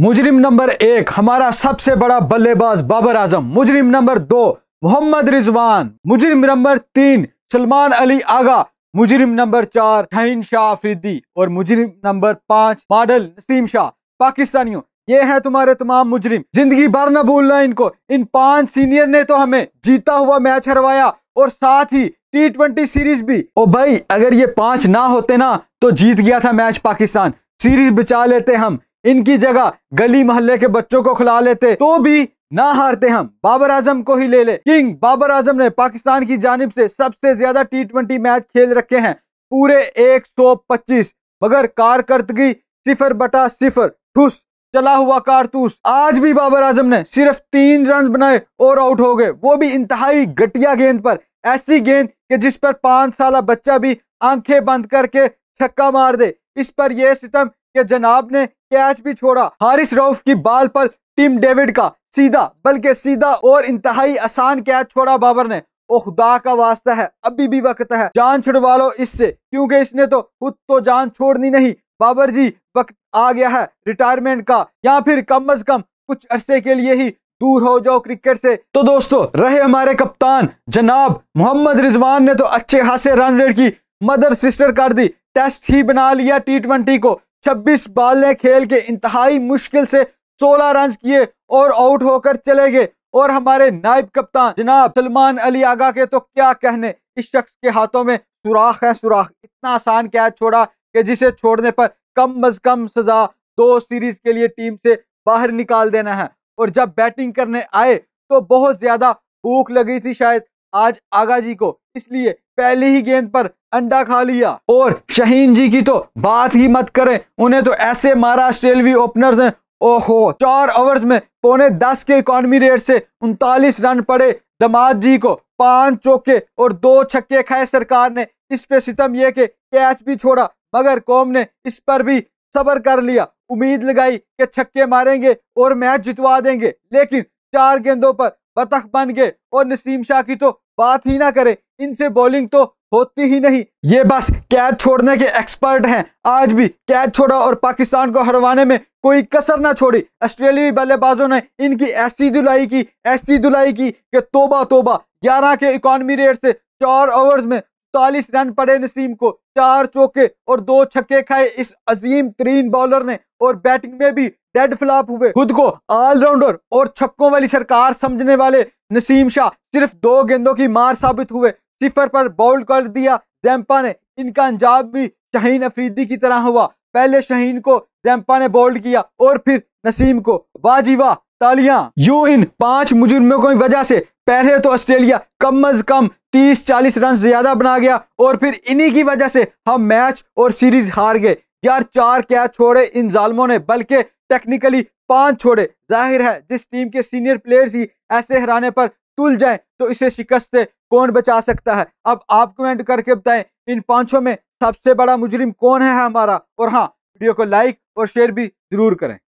मुजरिम नंबर एक हमारा सबसे बड़ा बल्लेबाज बाबर आजम मुजरिम नंबर दो मोहम्मद रिजवान मुजरिम नंबर तीन सलमान अली आगा मुजरिम नंबर चार शहीन शाह अफरीदी और मुजरिम नंबर पांच मॉडल नसीम शाह पाकिस्तानियों ये है तुम्हारे तमाम मुजरिम जिंदगी भर न भूलना इनको इन पांच सीनियर ने तो हमें जीता हुआ मैच हरवाया और साथ ही टी ट्वेंटी सीरीज भी ओ भाई अगर ये पांच ना होते ना तो जीत गया था मैच पाकिस्तान सीरीज बचा लेते हम इनकी जगह गली मोहल्ले के बच्चों को खिला लेते तो भी ना हारते हम बाबर आजम को ही ले ले किंग बाबर आजम ने पाकिस्तान की जानब से सबसे ज्यादा टी ट्वेंटी मैच खेल रखे हैं पूरे 125 मगर कारकर्दगी सिफर बटा सिफर ठुस चला हुआ कारतूस आज भी बाबर आजम ने सिर्फ तीन रन बनाए और आउट हो गए वो भी इंतहाई घटिया गेंद पर ऐसी गेंद कि जिस पर पांच साल बच्चा भी आंखें बंद करके छक्का मार दे इस पर यह सितम कि जनाब ने कैच भी छोड़ा हारिस रऊफ की बाल पर टीम डेविड का सीधा बल्कि सीधा और इंतहाई आसान कैच छोड़ा बाबर ने ओ खुदा का वास्ता है अभी भी वक्त है जान छुड़वा लो इससे क्योंकि इसने तो खुद तो जान छोड़नी नहीं बाबर जी वक्त आ गया है रिटायरमेंट का या फिर कम अज कम कुछ अरसे के लिए ही दूर हो जाओ क्रिकेट से तो दोस्तों रहे हमारे कप्तान जनाब मोहम्मद रिजवान ने तो अच्छे खासे रन रेट की मदर सिस्टर कर दी टेस्ट ही बना लिया टी ट्वेंटी को छब्बीस बालें खेल के इंतहाई मुश्किल से सोलह रन किए और आउट होकर चले गए और हमारे नायब कप्तान जनाब सलमान अली आगा के तो क्या कहने इस शख्स के हाथों में सुराख है सुराख इतना आसान कैच छोड़ा कि जिसे छोड़ने पर कम अज कम सजा दो सीरीज के लिए टीम से बाहर निकाल देना है और जब बैटिंग करने आए तो बहुत ज्यादा भूख लगी थी शायद आज आगा जी को इसलिए पहली ही गेंद पर अंडा खा लिया और शहीन जी की तो बात ही मत करें उन्हें तो ऐसे मारा ऑस्ट्रेलवी ओपनर्स ने ओहो चार ओवर्स में पौने दस के इकॉनमी रेट से उनतालीस रन पड़े दमाद जी को पांच चौके और दो छक्के खाए सरकार ने इस पे सितम यह के कैच भी छोड़ा मगर कौम ने इस पर भी सबर कर लिया उम्मीद लगाई कि छक्के मारेंगे और मैच जितवा देंगे लेकिन चार गेंदों पर पतख बन गए और नसीम शाह की तो बात ही ना करे इनसे बॉलिंग तो होती ही नहीं ये बस कैच छोड़ने के एक्सपर्ट हैं आज भी कैच छोड़ा और पाकिस्तान को हरवाने में कोई कसर ना छोड़ी ऑस्ट्रेलियाई बल्लेबाजों ने इनकी ऐसी धुलाई की ऐसी धुलाई की कि तोबा तोबा ग्यारह के इकॉनमी रेट से चार ओवर्स में चालीस रन पड़े नसीम को चार चौके और दो छक्के खाए इस अजीम तरीन बॉलर ने और बैटिंग में भी डेड फ्लॉप हुए खुद को ऑलराउंडर और छक्कों वाली सरकार समझने वाले नसीम शाह सिर्फ दो गेंदों की मार साबित हुए सिफर पर बॉल कर दिया जैम्पा ने इनका अंजाम भी शहीन अफरीदी की तरह हुआ पहले शहीन को जैम्पा ने बोल्ड किया और फिर नसीम को वाजीवा तालियां यू इन पांच मुजुर्मों की वजह से पहले तो ऑस्ट्रेलिया कम अज कम 30-40 रन ज्यादा बना गया और फिर इन्हीं की वजह से हम मैच और सीरीज हार गए यार चार कैच छोड़े इन जालमों ने बल्कि टेक्निकली पांच छोड़े जाहिर है जिस टीम के सीनियर प्लेयर्स ही ऐसे हराने पर तुल जाएं तो इसे शिकस्त से कौन बचा सकता है अब आप कमेंट करके बताएं इन पांचों में सबसे बड़ा मुजरिम कौन है हमारा और हाँ वीडियो को लाइक और शेयर भी जरूर करें